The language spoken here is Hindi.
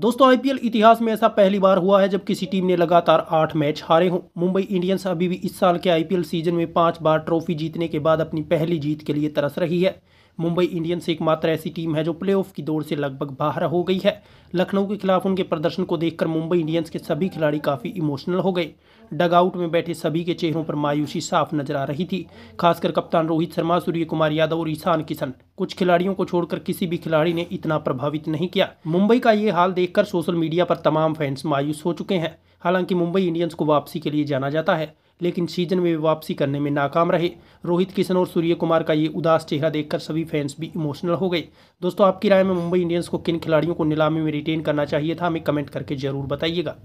दोस्तों आईपीएल इतिहास में ऐसा पहली बार हुआ है जब किसी टीम ने लगातार आठ मैच हारे हों मुंबई इंडियंस अभी भी इस साल के आईपीएल सीजन में पांच बार ट्रॉफी जीतने के बाद अपनी पहली जीत के लिए तरस रही है मुंबई इंडियंस एकमात्र ऐसी टीम है जो प्लेऑफ की दौड़ से लगभग बाहर हो गई है लखनऊ के खिलाफ उनके प्रदर्शन को देखकर मुंबई इंडियंस के सभी खिलाड़ी काफ़ी इमोशनल हो गए डगआउट में बैठे सभी के चेहरों पर मायूसी साफ नजर आ रही थी खासकर कप्तान रोहित शर्मा सूर्य कुमार यादव और ईशान किशन कुछ खिलाड़ियों को छोड़कर किसी भी खिलाड़ी ने इतना प्रभावित नहीं किया मुंबई का ये हाल देखकर सोशल मीडिया पर तमाम फैंस मायूस हो चुके हैं हालांकि मुंबई इंडियंस को वापसी के लिए जाना जाता है लेकिन सीजन में वापसी करने में नाकाम रहे रोहित किशन और सूर्य कुमार का ये उदास चेहरा देखकर सभी फैंस भी इमोशनल हो गए दोस्तों आपकी राय में मुंबई इंडियंस को किन खिलाड़ियों को नीलामी में रिटेन करना चाहिए था हमें कमेंट करके जरूर बताइएगा